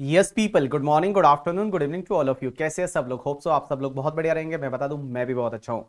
Yes people good morning good afternoon good evening to all of you कैसे सब लोग hope so आप सब लोग बहुत बढ़िया रहेंगे मैं बता दूं मैं भी बहुत अच्छा हूं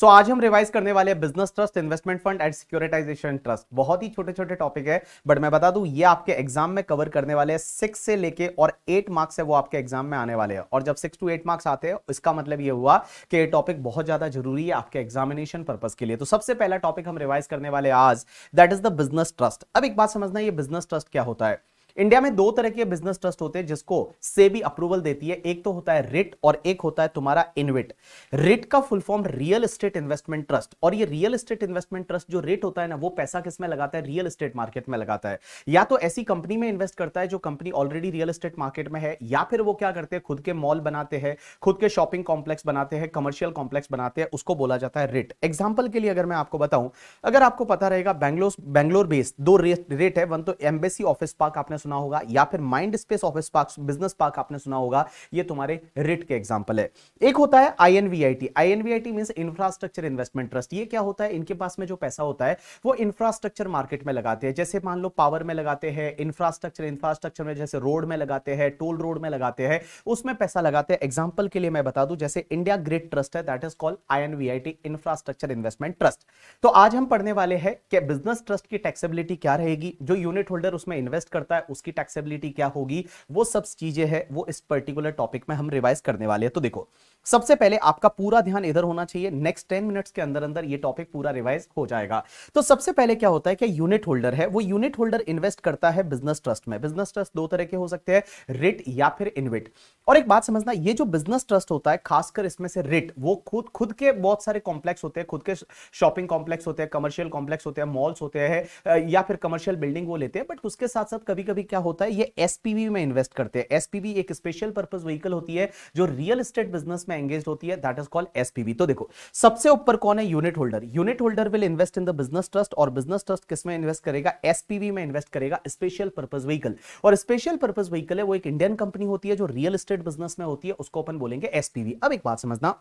सो so, आज हम रिवाइज करने वाले हैं business trust investment fund and securitisation trust बहुत ही छोटे छोटे टॉपिक है बट मैं बता दूं ये आपके एग्जाम में कवर करने वाले हैं सिक्स से लेके और एट मार्क्स है वो आपके एग्जाम में आने वाले हैं और जब सिक्स टू एट मार्क्स आते हैं इसका मतलब ये हुआ कि ये टॉपिक बहुत ज्यादा जरूरी है आपके एग्जामिनेशन पर्पज के लिए तो सबसे पहला टॉपिक हम रिवाइज करने वाले आज that is the business trust अब एक बात समझना ये बिजनेस ट्रस्ट क्या होता है इंडिया में दो तरह के बिजनेस ट्रस्ट होते हैं जिसको सेबी अप्रूवल देती है एक तो होता है रिट और एक होता है तुम्हारा इनविट रिट का full form real estate investment trust और ये रियल एस्टेट इन्वेस्टमेंट ट्रस्ट जो रेट होता है ना वो पैसा किसमें लगाता है रियल एस्टेट मार्केट में लगाता है या तो ऐसी कंपनी में इन्वेस्ट करता है जो company already real estate market में है या फिर वो क्या करते हैं खुद के मॉल बनाते हैं खुद के शॉपिंग कॉम्प्लेक्स बनाते हैं कमर्शियल कॉम्प्लेक्स बनाते हैं उसको बोला जाता है रिट एग्जाम्पल के लिए अगर मैं आपको बताऊं अगर आपको पता रहेगा बैंगलोर बैंगलोर बेस्ड दो रेट है वन तो एम्बेसी ऑफिस पार्क आपने सुना होगा या फिर mind space office park business park आपने सुना होगा ये तुम्हारे रिट के एग्जाम्पल है एक होता है I NVIT I NVIT mean infrastructure investment trust ये क्या होता है इनके पास में जो पैसा होता है वो इंफ्रास्ट्रक्चर मार्केट में लगाते हैं जैसे मान लो पावर में लगाते हैं इंफ्रास्ट्रक्चर इंफ्रास्ट्रक्चर में जैसे रोड में लगाते हैं टोल रोड में लगाते हैं उसमें पैसा लगाते हैं एग्जाम्पल के लिए मैं बता दू जैसे इंडिया ग्रेट ट्रस्ट है that is called NVIT infrastructure investment trust तो आज हम पढ़ने वाले हैं कि बिजनेस ट्रस्ट की टैक्सेबिलिटी क्या रहेगी जो यूनिट होल्डर उसमें इन्वेस्ट करता है उसकी टैक्सेबिलिटी क्या होगी वो सब चीजें हैं वो इस पर्टिकुलर टॉपिक में हम रिवाइज करने वाले हैं तो देखो सबसे पहले आपका पूरा ध्यान इधर होना चाहिए नेक्स्ट टेन मिनट्स के अंदर अंदर ये टॉपिक पूरा रिवाइज हो जाएगा तो सबसे पहले क्या होता है कि यूनिट होल्डर है वो यूनिट होल्डर इन्वेस्ट करता है बिजनेस ट्रस्ट में बिजनेस ट्रस्ट दो तरह के हो सकते हैं रिट या फिर इनविट और एक बात समझना ये जो बिजनेस ट्रस्ट होता है खासकर इसमें से रिट वो खुद खुद के बहुत सारे कॉम्प्लेक्स होते हैं खुद के शॉपिंग कॉम्प्लेक्स होते हैं कमर्शियल कॉम्प्लेक्स होते हैं मॉल्स होते हैं या फिर कमर्शियल बिल्डिंग वो लेते हैं बट उसके साथ साथ कभी कभी क्या होता है ये एसपीवी में इन्वेस्ट करते हैं एसपीवी एक स्पेशल पर्पज व्हीकल होती है जो रियल स्टेट बिजनेस में एंगेज होती है दैट इज कॉल्ड एसपीवी तो देखो सबसे ऊपर कौन है unit holder unit holder will invest in the business trust और बिजनेस ट्रस्ट किस में इन्वेस्ट करेगा एसपीवी में इन्वेस्ट करेगा स्पेशल पर्पज व्हीकल और स्पेशल पर्पज व्हीकल है वो एक इंडियन कंपनी होती है जो रियल स्टेट बिजनेस में होती है उसको अपन बोलेंगे एसपीवी अब एक बात समझना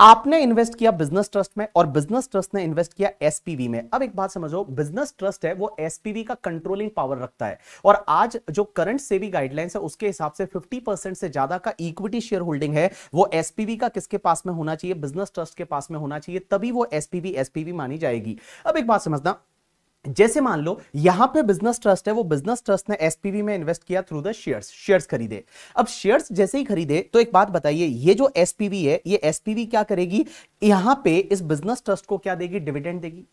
आपने इन्वेस्ट किया बिजनेस ट्रस्ट में और बिजनेस ट्रस्ट ने इन्वेस्ट किया एसपीवी में अब एक बात समझो बिजनेस ट्रस्ट है वो एसपीवी का कंट्रोलिंग पावर रखता है और आज जो करंट सेबी गाइडलाइंस है उसके हिसाब से 50% से ज्यादा का इक्विटी शेयर होल्डिंग है वो एसपीवी का किसके पास में होना चाहिए बिजनेस ट्रस्ट के पास में होना चाहिए तभी वो एसपीवी एसपीवी मानी जाएगी अब एक बात समझना जैसे मान लो यहां पे बिजनेस ट्रस्ट है वो बिजनेस ट्रस्ट ने एसपीवी में इन्वेस्ट किया थ्रू द शेयर्स शेयर्स खरीदे अब शेयर्स जैसे ही खरीदे तो एक बात बताइए ये जो एसपीवी है ये एसपीवी क्या करेगी यहां पे इस बिजनेस ट्रस्ट को क्या देगी डिविडेंड देगी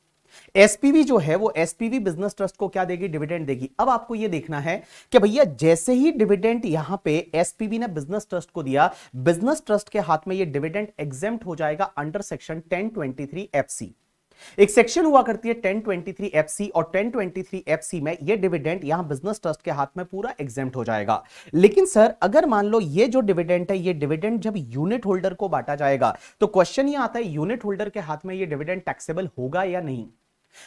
एसपीवी जो है वो एसपीवी बिजनेस ट्रस्ट को क्या देगी डिविडेंड देगी अब आपको ये देखना है कि भैया जैसे ही डिविडेंड यहां पे एसपीवी ने बिजनेस ट्रस्ट को दिया बिजनेस ट्रस्ट के हाथ में ये डिविडेंड एग्जेम्प्ट हो जाएगा अंडर सेक्शन 1023 एफसी एक सेक्शन हुआ करती है 1023 FC और 1023 FC में ये डिविडेंड यहां बिजनेस ट्रस्ट के हाथ में पूरा एग्जेम्प्ट हो जाएगा लेकिन सर अगर मान लो ये जो डिविडेंड है ये डिविडेंड जब यूनिट होल्डर को बांटा जाएगा तो क्वेश्चन ये आता है यूनिट होल्डर के हाथ में ये डिविडेंड टैक्सेबल होगा या नहीं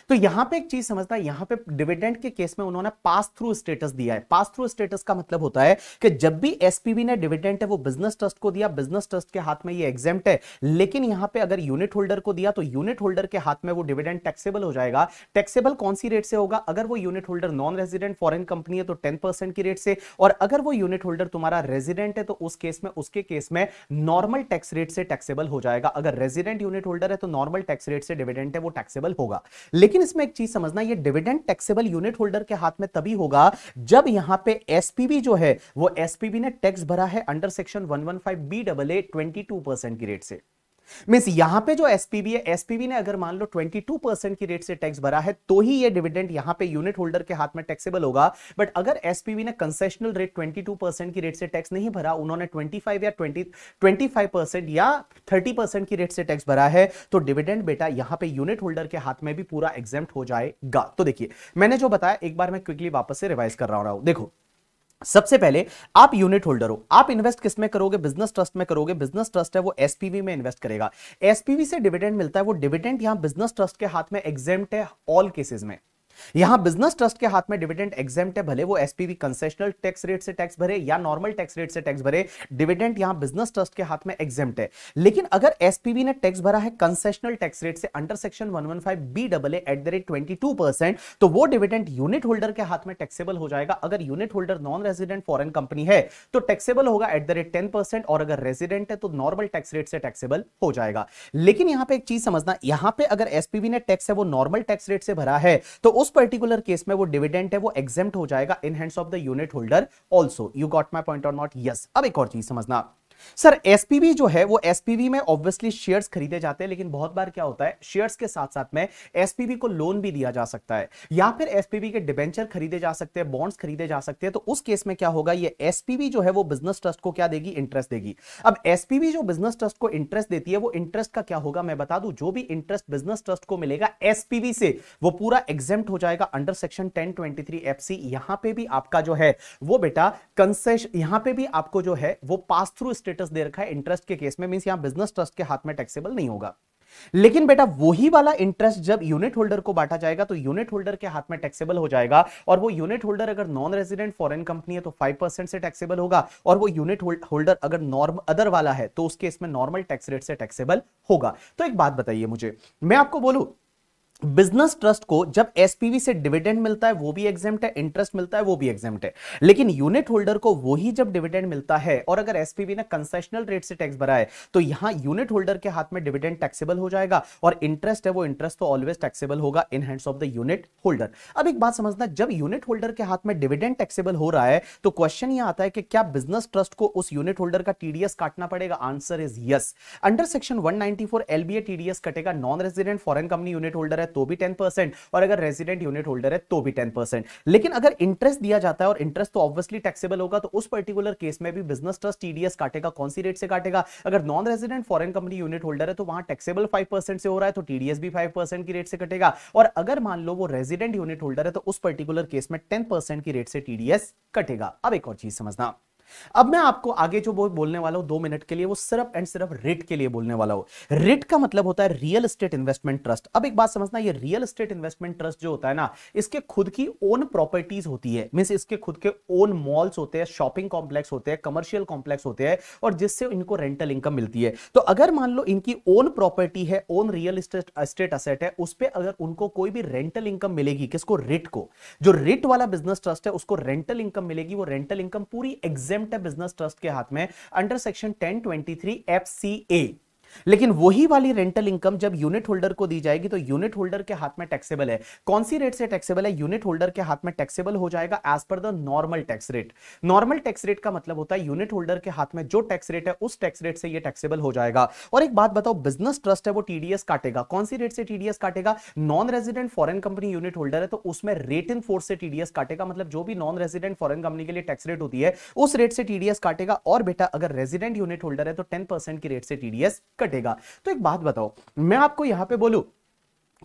तो यहां पे एक चीज समझता है यहां पे डिविडेंड के केस में उन्होंने पास थ्रू स्टेटस दिया है पास थ्रू स्टेटस का मतलब होता है कि जब भी एसपीबी ने डिविडेंड है वो बिजनेस ट्रस्ट को दिया बिजनेस ट्रस्ट के हाथ में ये एग्जेम्प्ट है लेकिन यहां पे अगर यूनिट होल्डर को दिया तो यूनिट होल्डर के हाथ में वो डिविडेंड टैक्सेबल हो जाएगा टैक्सेबल कौन सी रेट से होगा अगर वो unit holder non resident foreign company है तो टेन की रेट से और अगर वो यूनिट होल्डर तुम्हारा रेजिडेंट है तो उस केस में उसके केस में नॉर्मल टैक्स रेट से टैक्सेबल हो जाएगा अगर रेजिडेंट यूनिट होल्डर है तो नॉर्मल टैक्स रेट से डिविडेंट है वो टैक्सेबल होगा लेकिन इसमें एक चीज समझना ये डिविडेंड टैक्सेबल यूनिट होल्डर के हाथ में तभी होगा जब यहां पे एसपीबी जो है वो एसपीबी ने टैक्स भरा है under section 115 B double A 22 percent की रेट से मीन्स यहां पे जो एसपीबी है एसपीबी ने अगर मान लो 22 परसेंट की रेट से टैक्स भरा है तो ही ये डिविडेंड यहां पे यूनिट होल्डर के हाथ में टैक्सेबल होगा बट अगर एसपीबी ने कंसेशनल रेट 22 परसेंट की रेट से टैक्स नहीं भरा उन्होंने 25 या 20 25 परसेंट या 30 परसेंट की रेट से टैक्स भरा है तो डिविडेंड बेटा यहां पर यूनिट होल्डर के हाथ में भी पूरा एग्जेप्ट हो जाएगा तो देखिए मैंने जो बताया एक बार मैं क्विकली वापस से रिवाइज कर रहा हूं देखो सबसे पहले आप यूनिट होल्डर हो आप इन्वेस्ट किस में करोगे बिजनेस ट्रस्ट में करोगे बिजनेस ट्रस्ट है वो एसपीवी में इन्वेस्ट करेगा एसपीवी से डिविडेंड मिलता है वो डिविडेंड यहां बिजनेस ट्रस्ट के हाथ में एग्जेम्ट है ऑल केसेस में यहां बिजनेस ट्रस्ट के हाथ में डिविडेंड एग्जेम्प्ट है भले वो एसपीवी कंसेशनल टैक्स रेट से टैक्स भरे या नॉर्मल टैक्स रेट से टैक्स भरे डिविडेंड यहां बिजनेस ट्रस्ट के हाथ में एग्जेम्प्ट है लेकिन अगर एसपीवी ने टैक्स भरा है कंसेशनल टैक्स रेट से under section one one five B double at the rate twenty two percent तो वो डिविडेंड यूनिट होल्डर के हाथ में टैक्सेबल हो जाएगा अगर unit holder non resident foreign company है तो टैक्सेबल होगा at the rate ten percent और अगर रेजिडेंट है तो नॉर्मल टैक्स रेट से टैक्सेबल हो जाएगा लेकिन यहां पर एक चीज समझना यहां पर अगर एसपीवी ने टैक्स है वो नॉर्मल टैक्स रेट से भरा है तो उस पर्टिकुलर केस में वो डिविडेंट है वो एग्जेम्प्ट हो जाएगा in hands of the unit holder also you got my point और नॉट यस अब एक और चीज समझना सर एसपीवी जो है वो एसपीवी में ऑब्वियसली शेयर्स खरीदे जाते हैं लेकिन बहुत बार क्या होता है शेयर्स के साथ साथ में एसपीवी को लोन भी दिया जा सकता है या फिर एसपीवी के डिबेंचर खरीदे जा सकते हैं बॉन्ड्स खरीदे जा सकते हैं तो उस केस में क्या होगा ये एसपीवी जो है वो बिजनेस ट्रस्ट को क्या देगी इंटरेस्ट देगी अब एसपीवी जो बिजनेस ट्रस्ट को इंटरेस्ट देती है वो इंटरेस्ट का क्या होगा मैं बता दू जो भी इंटरेस्ट बिजनेस ट्रस्ट को मिलेगा एसपीवी से वो पूरा एग्जेम्प्ट हो जाएगा अंडर सेक्शन टेन ट्वेंटी यहां पर भी आपका जो है वो बेटा कंसेशन यहां पर भी आपको जो है वो पास थ्रू स्टेट स्टेटस दे रखा है इंटरेस्ट के केस में मीन यहां बिजनेस ट्रस्ट के हाथ में टैक्सेबल नहीं होगा लेकिन बेटा वही वाला इंटरेस्ट जब यूनिट होल्डर को बांटा जाएगा तो यूनिट होल्डर के हाथ में टैक्सेबल हो जाएगा और वो यूनिट होल्डर अगर नॉन रेजिडेंट फॉरेन कंपनी है तो 5% से टैक्सेबल होगा और वो यूनिट होल्डर अगर नॉर्म अदर वाला है तो उस केस में नॉर्मल टैक्स रेट से टैक्सेबल होगा तो एक बात बताइए मुझे मैं आपको बोलूं बिजनेस ट्रस्ट को जब एसपीवी से डिविडेंड मिलता है वो भी एग्जाम है इंटरेस्ट मिलता है वो भी एग्जाम है लेकिन यूनिट होल्डर को वही जब डिविडेंड मिलता है और अगर एसपीवी ने कंसेशनल रेट से टैक्स भरा है तो यहां यूनिट होल्डर के हाथ में डिविडेंड टैक्सेबल हो जाएगा और इंटरेस्ट है वो इंटरेस्ट तो ऑलवेज टैक्सेबल होगा in hands of the unit holder अब एक बात समझना जब यूनिट होल्डर के हाथ में डिविडेंड टैक्सेबल हो रहा है तो क्वेश्चन यह आता है कि क्या बिजनेस ट्रस्ट को उस यूनिट होल्डर का टीडीएस काटना पड़ेगा answer is yes under section four LBA TDS कटेगा non resident foreign company unit holder है तो भी टेन परसेंट और अगर रेजिडेंट यूनिट होल्डर है तो भी टेन परसेंट लेकिन अगर इंटरेस्ट दिया जाता है और इंटरेस्ट तो ऑब्वियसली टैक्सेबल होगा तो उस पर्टिकुलर केस में भी बिजनेस ट्रस्ट टीडीएस काटेगा कौन सी रेट से काटेगा अगर non resident foreign company unit holder है तो वहां टैक्सेबल फाइव से हो रहा है तो टीडीएस भी फाइव की रेट से कटेगा और अगर मान लो वो रेजिडेंट यूनिट होल्डर है तो उस पर्टिकुलर केस में टेन की रेट से टीडीएस कटेगा अब एक और चीज समझना अब मैं आपको आगे जो बोलने वाला हूं दो मिनट के लिए वो सिर्फ एंड सिर्फ रिट के लिए बोलने वाला हूं रिट का मतलब होता है रियल स्टेट इन्वेस्टमेंट ट्रस्ट अब एक बात समझना ये रियल स्टेट इन्वेस्टमेंट ट्रस्ट जो होता है ना इसके खुद की ओन प्रॉपर्टीज होती है मीन इसके खुद के ओन मॉल्स होते हैं शॉपिंग कॉम्प्लेक्स होते हैं कमर्शियल कॉम्प्लेक्स होते हैं और जिससे इनको रेंटल इनकम मिलती है तो अगर मान लो इनकी ओन प्रॉपर्टी है own real state state asset है उस पर अगर उनको कोई भी रेंटल इनकम मिलेगी किसको रिट को जो रिट वाला बिजनेस ट्रस्ट है उसको रेंटल इनकम मिलेगी वो रेंटल इनकम पूरी एग्जाम प्रेमटेप बिजनेस ट्रस्ट के हाथ में under section ten twenty three F C A लेकिन वही वाली रेंटल इनकम जब यूनिट होल्डर को दी जाएगी तो यूनिट होल्डर के हाथ में टैक्सेबल है कौन सी रेट से टैक्सेबल है यूनिट होल्डर के हाथ में टैक्सेबल हो जाएगा as per the normal tax rate normal tax rate का मतलब होता है यूनिट होल्डर के हाथ में जो टैक्स रेट है उस टैक्स रेट से यह टैक्सेबल हो जाएगा और एक बात बताओ बिजनेस ट्रस्ट है वो टीडीएस काटेगा कौन सी रेट से टीडीएस काटेगा non resident foreign company unit holder है तो उसमें रेट इन फोर्स से टीडीएस काटेगा मतलब जो भी नॉन रेजिडेंट फॉरन कंपनी के लिए टैक्स रेट होती है उस रेट से टीडीएस काटेगा और बेटा अगर रेजिडेंट यूनिट होल्डर है तो टेन की रेट से टीडीएस कटेगा तो एक बात बताओ मैं आपको यहां पे बोलू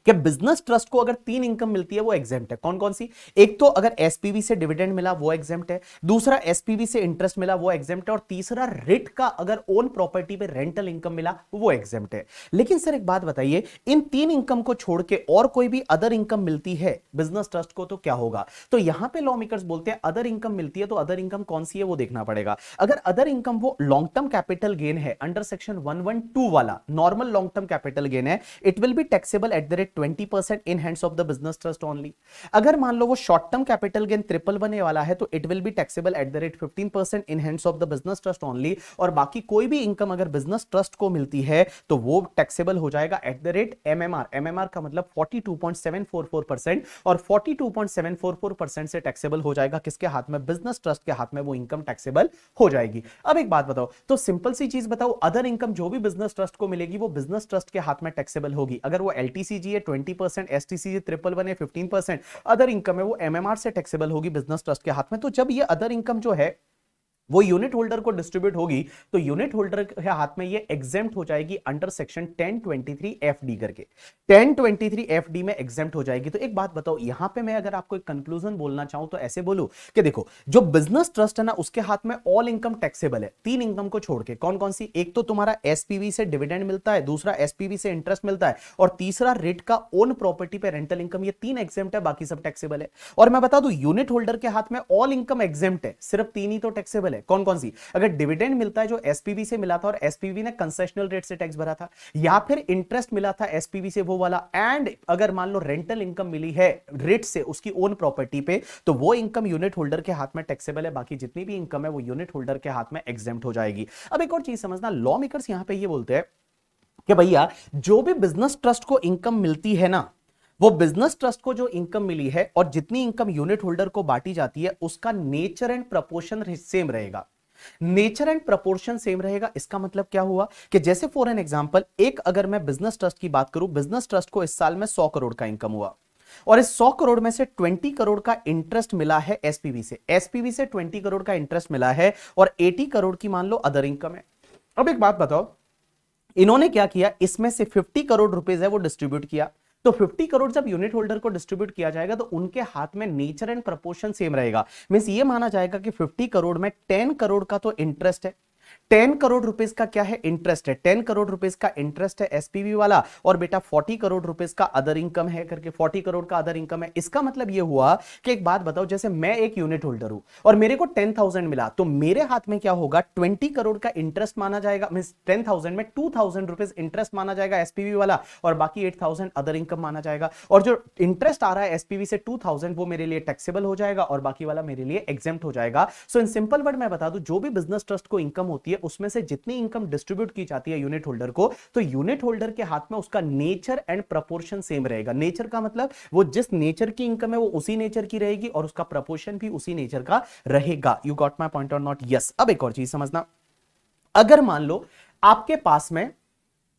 कि बिजनेस ट्रस्ट को अगर तीन इनकम मिलती है वो एग्जेम्प्ट है कौन कौन सी एक तो अगर एसपीवी से डिविडेंड मिला वो एग्जेम्प्ट है दूसरा एसपीवी से इंटरेस्ट मिला वो एग्जेम्प्ट है और तीसरा रिट का अगर ओन प्रॉपर्टी पे रेंटल इनकम मिला वो एग्जेम्प्ट है लेकिन सर एक बात बताइए इन तीन इनकम को छोड़ के और कोई भी अदर इनकम मिलती है बिजनेस ट्रस्ट को तो क्या होगा तो यहां पर लॉ मेकर्स बोलते हैं अदर इनकम मिलती है तो अदर इनकम कौन सी है वो देखना पड़ेगा अगर अदर इनकम वो लॉन्ग टर्म कैपिटल गेन है अंडर सेक्शन वन वाला normal long term capital gain है it will be taxable at the rate twenty percent in hands of the business trust only अगर मान लो वो short term capital gain triple बने वाला है तो it will be taxable at the rate fifteen percent in hands of the business trust only और बाकी कोई भी इनकम अगर बिजनेस ट्रस्ट को मिलती है तो वो टैक्सेबल हो जाएगा at the rate M M M R M R का मतलब forty two point seven four four percent और forty two point seven four four percent से टैक्सेबल हो जाएगा किसके हाथ में बिजनेस ट्रस्ट के हाथ में वो इनकम टैक्सेबल हो जाएगी अब एक बात बताओ तो सिंपल सी चीज बताओ अदर इनकम जो भी बिजनेस ट्रस्ट को मिलेगी वो बिजनेस ट्रस्ट के हाथ में टैक्सेबल होगी अगर वो एलटीसीजी है twenty percent S T C triple one है फिफ्टीन परसेंट अदर इनकम है वो एम से टैक्सेबल होगी बिजनेस ट्रस्ट के हाथ में तो जब ये अदर इनकम जो है वो यूनिट होल्डर को डिस्ट्रीब्यूट होगी तो यूनिट होल्डर के हाथ में ये एग्जाम हो जाएगी अंडर सेक्शन 1023 एफडी करके 1023 एफडी में एग्जाम हो जाएगी तो एक बात बताओ यहां पे मैं अगर आपको एक कंक्लूजन बोलना चाहूं तो ऐसे बोलू कि देखो जो बिजनेस ट्रस्ट है ना उसके हाथ में ऑल इनकम टैक्सेबल है तीन इनकम को छोड़ के कौन कौन सी एक तो तुम्हारा एसपीवी से डिविडेंड मिलता है दूसरा एसपीवी से इंटरेस्ट मिलता है और तीसरा रेट का ओन प्रॉपर्टी पे रेंटल इनकम ये तीन एग्जाम है बाकी सब टैक्सेबल है और मैं बता दू यूनिट होल्डर के हाथ में ऑल इनकम एग्जाम है सिर्फ तीन ही तो टैक्सेबल है कौन कौन सी अगर डिविडेंड मिलता है जो एसपीवी से मिला था और एसपीवी ने कंसेशनल रेट से टैक्स भरा था या फिर इंटरेस्ट मिला था एसपीवी से वो वाला एंड अगर मान लो रेंटल इनकम मिली है रेट से उसकी ओन प्रॉपर्टी पे तो वो इनकम यूनिट होल्डर के हाथ में टैक्सेबल है बाकी जितनी भी इनकम है वो यूनिट होल्डर के हाथ में एग्जेम्प्ट हो जाएगी अब एक और चीज समझना लॉ मेकर्स यहां पर ये बोलते हैं कि भैया जो भी बिजनेस ट्रस्ट को इनकम मिलती है ना वो बिजनेस ट्रस्ट को जो इनकम मिली है और जितनी इनकम यूनिट होल्डर को बांटी जाती है उसका नेचर एंड प्रपोर्शन सेम रहेगा नेचर एंड प्रपोर्शन सेम रहेगा इसका मतलब क्या हुआ कि जैसे फॉर एन एग्जांपल एक अगर मैं बिजनेस ट्रस्ट की बात करूं बिजनेस ट्रस्ट को इस साल में सौ करोड़ का इनकम हुआ और इस 100 करोड़ में से 20 करोड़ का इंटरेस्ट मिला है एसपीवी से एसपीवी से 20 करोड़ का इंटरेस्ट मिला है और 80 करोड़ की मान लो अदर इनकम है अब एक बात बताओ इन्होंने क्या किया इसमें से 50 करोड़ रुपए है वो डिस्ट्रीब्यूट किया तो 50 करोड़ जब यूनिट होल्डर को डिस्ट्रीब्यूट किया जाएगा तो उनके हाथ में नेचर एंड प्रपोर्शन सेम रहेगा मीन्स ये माना जाएगा कि 50 करोड़ में 10 करोड़ का तो इंटरेस्ट है टेन करोड़ रुपीज का क्या है इंटरेस्ट है टेन करोड़ रुपीज का इंटरेस्ट है एसपीवी वाला और बेटा फोर्टी करोड़ रुपीज का अदर इनकम है करके फोर्टी करोड़ का अदर इनकम है इसका मतलब ये हुआ कि एक बात बताओ जैसे मैं एक यूनिट होल्डर हूं और मेरे को टेन थाउजेंड मिला तो मेरे हाथ में क्या होगा ट्वेंटी करोड़ का इंटरेस्ट माना जाएगा मीन टेन थाउजेंड में टू थाउजेंड रुपीज इंटरेस्ट माना जाएगा एसपीवी वाला और बाकी एट थाउजेंड अदर इनकम माना जाएगा और जो इंटरेस्ट आ रहा है एसपीवी से टू थाउजेंड वो मेरे लिए टैक्सेबल हो जाएगा और बाकी वाला मेरे लिए एग्जेम्प्ट हो जाएगा सो इन सिंपल वर्ड मैं बता दू जो भी बिजनेस ट्रस्ट को इनकम होती है उसमें से जितनी इनकम डिस्ट्रीब्यूट की जाती है यूनिट होल्डर को तो यूनिट होल्डर के हाथ में उसका नेचर एंड प्रपोर्शन सेम रहेगा नेचर का मतलब वो जिस नेचर की इनकम है वो उसी नेचर की रहेगी और उसका प्रपोर्शन भी उसी नेचर का रहेगा यू गॉट माई पॉइंट और नॉट यस अब एक और चीज समझना अगर मान लो आपके पास में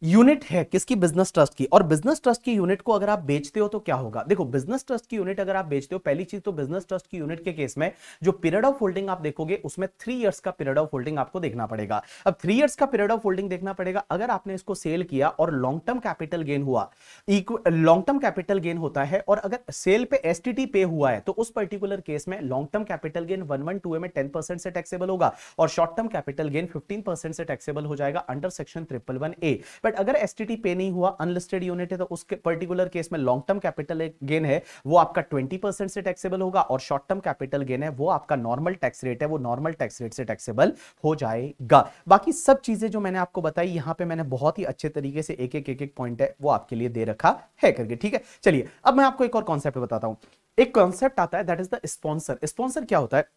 यूनिट है किसकी बिजनेस ट्रस्ट की और बिजनेस ट्रस्ट की यूनिट को अगर आप बेचते हो तो क्या होगा देखो बिजनेस ट्रस्ट की यूनिट अगर आप बेचते हो पहली चीज तो बिजनेस ट्रस्ट की यूनिट के केस में जो पीरियड ऑफ होल्डिंग आप देखोगे उसमें थ्री इयर्स का पीरियड ऑफ होल्डिंग आपको देखना पड़ेगा अब थ्री ईयर्स का पीरियड ऑफ होल्डिंग देखना पड़ेगा अगर आपने इसको सेल किया और लॉन्ग टर्म कैपिटल गेन हुआ लॉन्ग टर्म कैपिटल गेन होता है और अगर सेल पे एस पे हुआ है तो उस पर्टिकुलर केस में long term capital gain one one two में टेन से टैक्सेबल होगा और short term capital gain fifteen से टैक्सेबल हो जाएगा under section triple one A but अगर एस पे नहीं हुआ अनलिस्टेड यूनिट है तो उसके पर्टिकुलर केस में लॉन्ग टर्म कैपिटल गेन है वो आपका ट्वेंटी से टैक्सेबल होगा और शॉर्ट टर्म कैपिटल गेन है वो आपका नॉर्मल टैक्स रेट है वो नॉर्मल टैक्स रेट से टैक्सेबल हो जाएगा बाकी सब चीजें जो मैंने आपको बताई यहां पर मैंने बहुत ही अच्छे तरीके से एक एक एक एक पॉइंट है वो आपके लिए दे रखा है करके ठीक है चलिए अब मैं आपको एक और कॉन्सेप्ट बताता हूँ एक कॉन्सेप्ट आता है that is the sponsor sponsor क्या होता है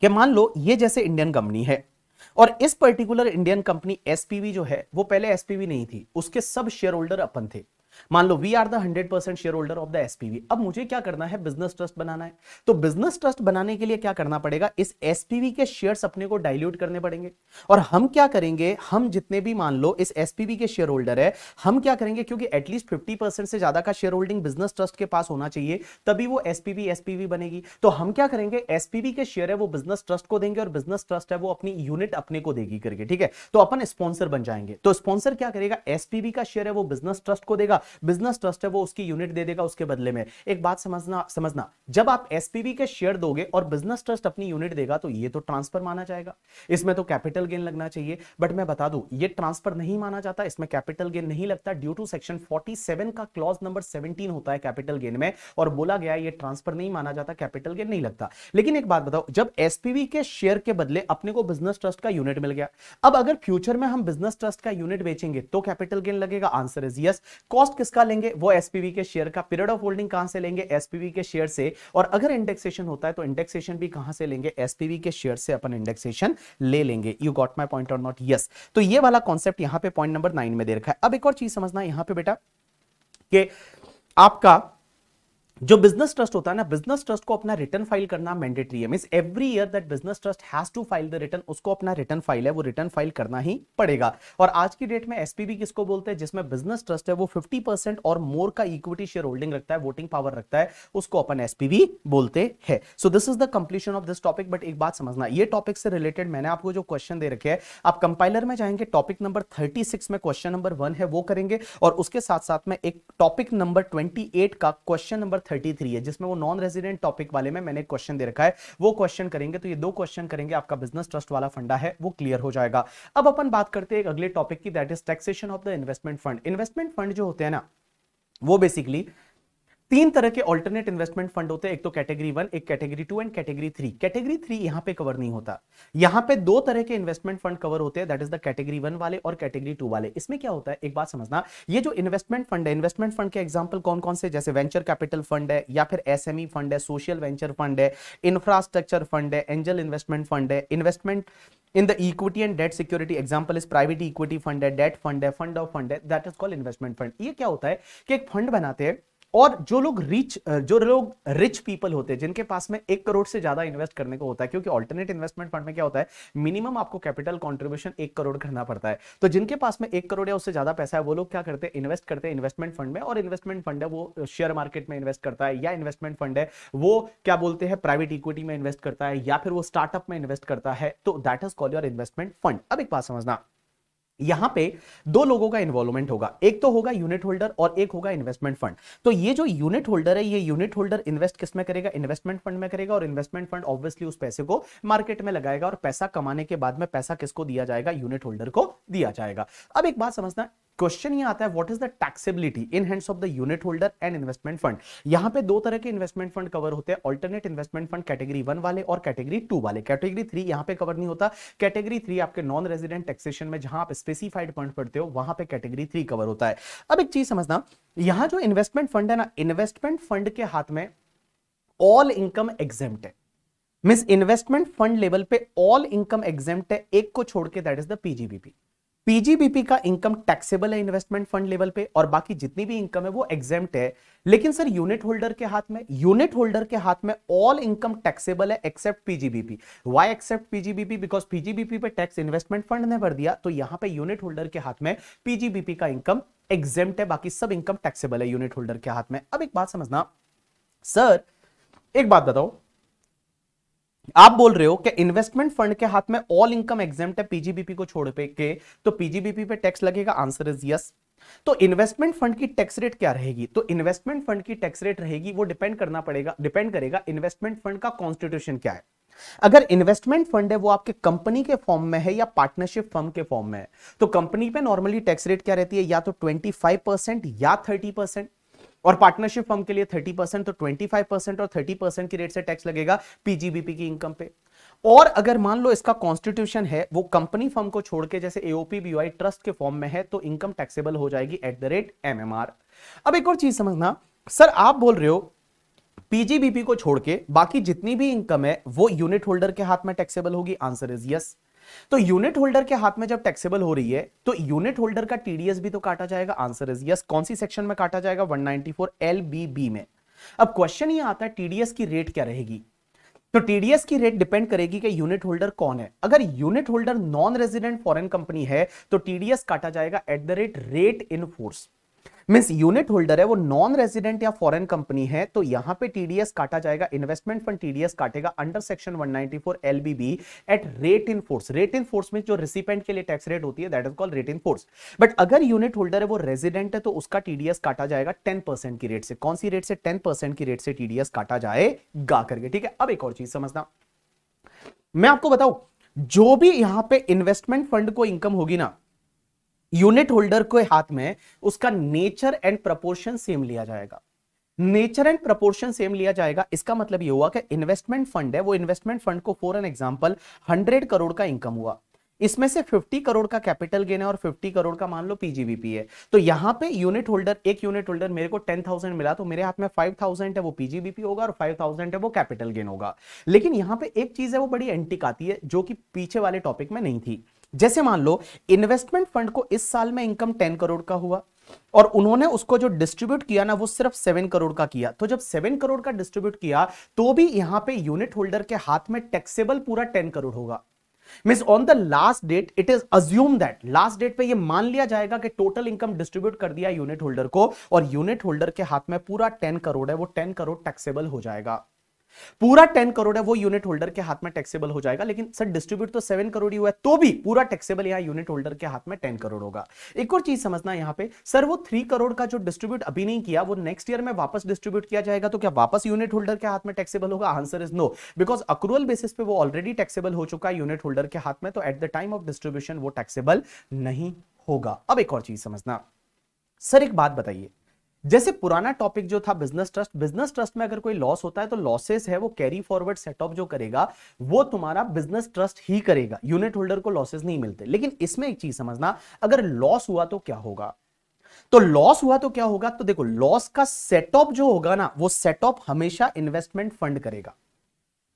कि मान लो ये जैसे इंडियन कंपनी है और इस पर्टिकुलर इंडियन कंपनी एसपीवी जो है वो पहले एसपीवी नहीं थी उसके सब शेयर होल्डर अपन थे मान लो we are the hundred percent share holder of the SPV अब मुझे क्या करना है बिजनेस ट्रस्ट बनाना है तो बिजनेस ट्रस्ट बनाने के लिए क्या करना पड़ेगा इस एसपीवी के शेयर्स अपने को डाइल्यूट करने पड़ेंगे और हम क्या करेंगे हम जितने भी मान लो इस एसपीवी के शेयर होल्डर है हम क्या करेंगे क्योंकि एटलीस्ट फिफ्टी परसेंट से ज्यादा का शेयर होल्डिंग बिजनेस ट्रस्ट के पास होना चाहिए तभी वो एसपीवी एसपीवी बनेगी तो हम क्या करेंगे एसपीवी के शेयर है वो बिजनेस ट्रस्ट को देंगे और बिजनेस ट्रस्ट है वो अपनी यूनिट अपने को देगी करके ठीक है तो अपन स्पॉन्सर बन जाएंगे तो स्पॉन्सर क्या करेगा एसपीवी का शेयर है वो बिजनेस ट्रस्ट को देगा बिजनेस ट्रस्ट है वो उसकी यूनिट दे देगा उसके बदले में एक बात समझना समझना जब आप एसपीबी के शेयर दोगे और बिजनेस ट्रस्ट अपनी यूनिट देगा तो ये तो ट्रांसफर माना जाएगा इसमें तो कैपिटल गेन लगना चाहिए बट मैं बता दू ये ट्रांसफर नहीं माना जाता इसमें कैपिटल गेन नहीं लगता ड्यू टू सेक्शन फोर्टी का क्लॉज नंबर सेवनटीन होता है कैपिटल गेन में और बोला गया ये ट्रांसफर नहीं माना जाता कैपिटल गेन नहीं लगता लेकिन एक बात बताओ जब एसपीवी के शेयर के बदले अपने को बिजनेस ट्रस्ट का यूनिट मिल गया अब अगर फ्यूचर में हम बिजनेस ट्रस्ट का यूनिट बेचेंगे तो कैपिटल गेन लगेगा answer is yes cost cost किसका लेंगे वो एसपीवी के शेयर का पीरियड ऑफ होल्डिंग कहां से लेंगे एसपीवी के शेयर से और अगर इंडेक्सेशन होता है तो इंडेक्सेशन भी कहां से लेंगे एसपीवी के शेयर से अपन इंडेक्सेशन ले लेंगे यू गॉट माई पॉइंट और नॉट यस तो ये वाला कॉन्सेप्ट यहां पर पॉइंट नंबर नाइन में दे रखा है अब एक और चीज समझना यहां पर बेटा कि आपका जो बिजनेस ट्रस्ट होता है ना बिजनेस ट्रस्ट को अपना रिटर्न फाइल करना मैंडेटरी है mean every year that business trust has to file the return उसको अपना रिटर्न फाइल है वो रिटर्न फाइल करना ही पड़ेगा और आज की डेट में एसपीबी किसको बोलते हैं जिसमें बिजनेस ट्रस्ट है वो परसेंट और मोर का इक्विटी शेयर होल्डिंग रखता है वोटिंग पावर रखता है उसको अपन एसपीबी बोलते हैं so this is the completion of this topic but एक बात समझना ये टॉपिक से रिलेटेड मैंने आपको जो क्वेश्चन दे रखे है आप कंपाइलर में जाएंगे टॉपिक नंबर थर्टी में क्वेश्चन नंबर वन है वो करेंगे और उसके साथ साथ में एक टॉपिक नंबर ट्वेंटी का क्वेश्चन नंबर थर्टी थ्री है जिसमें वो नॉन रेजिडेंट टॉपिक वाले में मैंने क्वेश्चन दे रखा है वो क्वेश्चन करेंगे तो ये दो क्वेश्चन करेंगे आपका बिजनेस ट्रस्ट वाला फंडा है वो क्लियर हो जाएगा अब अपन बात करते हैं अगले टॉपिक की that is taxation of the investment fund investment fund जो होते हैं ना वो बेसिकली तीन तरह के ऑल्टरनेट इन्वेस्टमेंट फंड होते हैं एक तो कैटेगरी वन एक category two and category three category three यहां पे कवर नहीं होता यहां पे दो तरह के इन्वेस्टमेंट फंड कवर होते हैं that is the category one वाले और कैटेगरी टू वाले इसमें क्या होता है एक बात समझना ये जो इन्वेस्टमेंट फंड है इन्वेस्टमेंट फंड के एग्जाम्पल कौन कौन से जैसे वेंचर कैपिटल फंड है या फिर एस फंड e है सोशल वेंचर फंड है इंफ्रास्ट्रक्चर फंड है एंजल इन्वेस्टमेंट फंड है investment in the equity and debt security example is private equity fund है डेट फंड है फंड ऑफ फंड है that is call investment fund ये क्या होता है कि एक फंड बनाते हैं और जो लोग रिच जो लोग रिच पीपल होते हैं जिनके पास में एक करोड़ से ज्यादा इन्वेस्ट करने को होता है क्योंकि ऑल्टरनेट इन्वेस्टमेंट फंड में क्या होता है मिनिमम आपको कैपिटल कॉन्ट्रीब्यूशन एक करोड़ करना पड़ता है तो जिनके पास में एक करोड़ या उससे ज्यादा पैसा है वो लोग क्या करते हैं इन्वेस्ट करते हैं इन्वेस्टमेंट फंड में और इन्वेस्टमेंट फंड है वो शेयर मार्केट में इन्वेस्ट करता है या इन्वेस्टमेंट फंड है वो क्या बोलते हैं प्राइवेट इक्विटी में इन्वेस्ट करता है या फिर वो स्टार्टअप में इन्वेस्ट करता है तो that is call your investment fund अब एक बात समझना यहां पे दो लोगों का इन्वॉल्वमेंट होगा एक तो होगा यूनिट होल्डर और एक होगा इन्वेस्टमेंट फंड तो ये जो यूनिट होल्डर है ये यूनिट होल्डर इन्वेस्ट किस में करेगा इन्वेस्टमेंट फंड में करेगा और इन्वेस्टमेंट फंड ऑब्वियसली उस पैसे को मार्केट में लगाएगा और पैसा कमाने के बाद में पैसा किसको दिया जाएगा यूनिट होल्डर को दिया जाएगा अब एक बात समझना क्वेश्चन ये आता है what is the taxability in hands of the unit holder and investment fund यहाँ पे दो तरह के इन्वेस्टमेंट फंड कवर होते हैं alternate investment fund category one वाले और कैटेगरी टू वाले कैटेगरी थ्री यहाँ पे कवर नहीं होता कैटेगरी थ्री आपके नॉन रेजिडेंट टैक्सेशन में जहां आप स्पेसिफाइड फंड पढ़ते हो वहां पे कैटेगरी थ्री कवर होता है अब एक चीज समझना यहाँ जो इन्वेस्टमेंट फंड है ना इन्वेस्टमेंट फंड के हाथ में ऑल इनकम एग्जेम्प्ट है मीन इन्वेस्टमेंट फंड लेवल पे ऑल इनकम एग्जेम्प्ट है एक को छोड़ के that is the PGBP PGBP का इनकम टैक्सेबल है इन्वेस्टमेंट फंड लेवल पे और बाकी जितनी भी इनकम है वो एग्जेम्प्ट है लेकिन सर यूनिट होल्डर के हाथ में यूनिट होल्डर के हाथ में ऑल इनकम टैक्सेबल है except PGBP why except PGBP because PGBP पे टैक्स इन्वेस्टमेंट फंड ने भर दिया तो यहां पे यूनिट होल्डर के हाथ में पीजीबीपी का इनकम एग्जेम्प्ट है बाकी सब इनकम टैक्सेबल है यूनिट होल्डर के हाथ में अब एक बात समझना सर एक बात बताओ आप बोल रहे हो कि इन्वेस्टमेंट फंड के हाथ में ऑल इनकम एग्जाम है पीजीबीपी को छोड़ पे के तो पीजीबीपी पे टैक्स लगेगा आंसर इज यस तो इन्वेस्टमेंट फंड की टैक्स रेट क्या रहेगी तो इन्वेस्टमेंट फंड की टैक्स रेट रहेगी वो डिपेंड करना पड़ेगा डिपेंड करेगा इन्वेस्टमेंट फंड का कॉन्स्टिट्यूशन क्या है अगर इन्वेस्टमेंट फंड है वो आपके कंपनी के फॉर्म में है या पार्टनरशिप फर्म के फॉर्म में है तो कंपनी पे नॉर्मली टैक्स रेट क्या रहती है या तो 25 परसेंट या 30 परसेंट और पार्टनरशिप फर्म के लिए थर्टी परसेंट तो फाइव परसेंट और थर्टी परसेंट की रेट से टैक्स लगेगा पीजीबीपी की इनकम पे और अगर मान लो इसका कॉन्स्टिट्यूशन है वो कंपनी फर्म को छोड़ के जैसे एओपी बीवाई ट्रस्ट के फॉर्म में है तो इनकम टैक्सेबल हो जाएगी एट द रेट एमएमआर अब एक और चीज समझना सर आप बोल रहे हो पीजीबीपी को छोड़ के बाकी जितनी भी इनकम है वो यूनिट होल्डर के हाथ में टैक्सेबल होगी आंसर इज यस yes. तो यूनिट होल्डर के हाथ में जब टैक्सेबल हो रही है तो यूनिट होल्डर का टीडीएस भी तो काटा जाएगा आंसर इज यस कौन सी सेक्शन में काटा जाएगा 194 एलबीबी में अब क्वेश्चन ये आता है टीडीएस की रेट क्या रहेगी तो टीडीएस की रेट डिपेंड करेगी कि यूनिट होल्डर कौन है अगर unit holder non resident foreign company है तो टीडीएस काटा जाएगा at the rate rate in force means unit holder है वो नॉन रेजिडेंट या फॉरेन कंपनी है तो यहां पे टीडीएस काटा जाएगा इन्वेस्टमेंट फंड टीडीएस काटेगा under section 194 LBB at rate in force rate in force में जो रिसिपेंट के लिए टैक्स रेट होती है that is called rate in force but अगर यूनिट होल्डर है वो रेजिडेंट है तो उसका टीडीएस काटा जाएगा टेन की रेट से कौन सी रेट से टेन की रेट से टीडीएस काटा गा करके ठीक है अब एक और चीज समझना मैं आपको बताऊं जो भी यहां पे इन्वेस्टमेंट फंड को इनकम होगी ना यूनिट होल्डर के हाथ में उसका नेचर एंड प्रपोर्शन सेम लिया जाएगा नेचर एंड प्रपोर्शन सेम लिया जाएगा इसका मतलब ये हुआ कि इन्वेस्टमेंट फंड है वो इन्वेस्टमेंट फंड को for an example hundred crore का इनकम हुआ इसमें से 50 करोड़ का कैपिटल गेन है और 50 करोड़ का मान लो पीजीबीपी है तो यहाँ पे यूनिट होल्डर एक यूनिट होल्डर मेरे को 10,000 मिला तो मेरे हाथ में 5,000 है वो पीजीबीपी होगा और 5,000 है वो कैपिटल गेन होगा लेकिन यहाँ पे एक चीज है वो बड़ी एंटिक आती है जो कि पीछे वाले टॉपिक में नहीं थी जैसे मान लो इन्वेस्टमेंट फंड को इस साल में इनकम टेन करोड़ का हुआ और उन्होंने उसको जो डिस्ट्रीब्यूट किया ना वो सिर्फ सेवन करोड़ का किया तो जब सेवन करोड़ का डिस्ट्रीब्यूट किया तो भी यहां पे यूनिट होल्डर के हाथ में टैक्सेबल पूरा टेन करोड़ होगा means on the last date it is assume that last date पे ये मान लिया जाएगा कि टोटल इनकम डिस्ट्रीब्यूट कर दिया यूनिट होल्डर को और यूनिट होल्डर के हाथ में पूरा टेन करोड़ है वो टेन करोड़ टैक्सेबल हो जाएगा पूरा टेन करोड़ है वो यूनिट होल्डर के हाथ में टैक्सेबल हो जाएगा लेकिन सर डिस्ट्रीब्यूट तो सेवन करोड़ ही हुआ है तो भी पूरा टैक्सेबल यहाँ यूनिट होल्डर के हाथ में टेन करोड़ होगा एक और चीज समझना यहाँ पे सर वो थ्री करोड़ का जो डिस्ट्रीब्यूट अभी नहीं किया वो नेक्स्ट ईयर में वापस डिस्ट्रीब्यूट किया जाएगा तो क्या वापस यूनिट होल्डर के हाथ में टैक्सेबल होगा answer is no because accrual basis पे वो ऑलरेडी टैक्सेबल हो चुका है यूनिट होल्डर के हाथ में तो at the time of distribution वो टैक्सेबल नहीं होगा अब एक और चीज समझना सर एक बात बताइए जैसे पुराना टॉपिक जो था बिजनेस ट्रस्ट बिजनेस ट्रस्ट में अगर कोई लॉस होता है तो लॉसेस है वो कैरी फॉरवर्ड सेटअप जो करेगा वो तुम्हारा बिजनेस ट्रस्ट ही करेगा यूनिट होल्डर को लॉसेस नहीं मिलते लेकिन इसमें एक चीज समझना अगर लॉस हुआ तो क्या होगा तो लॉस हुआ तो क्या होगा तो देखो लॉस का सेटअप जो होगा ना वो सेटअप हमेशा इन्वेस्टमेंट फंड करेगा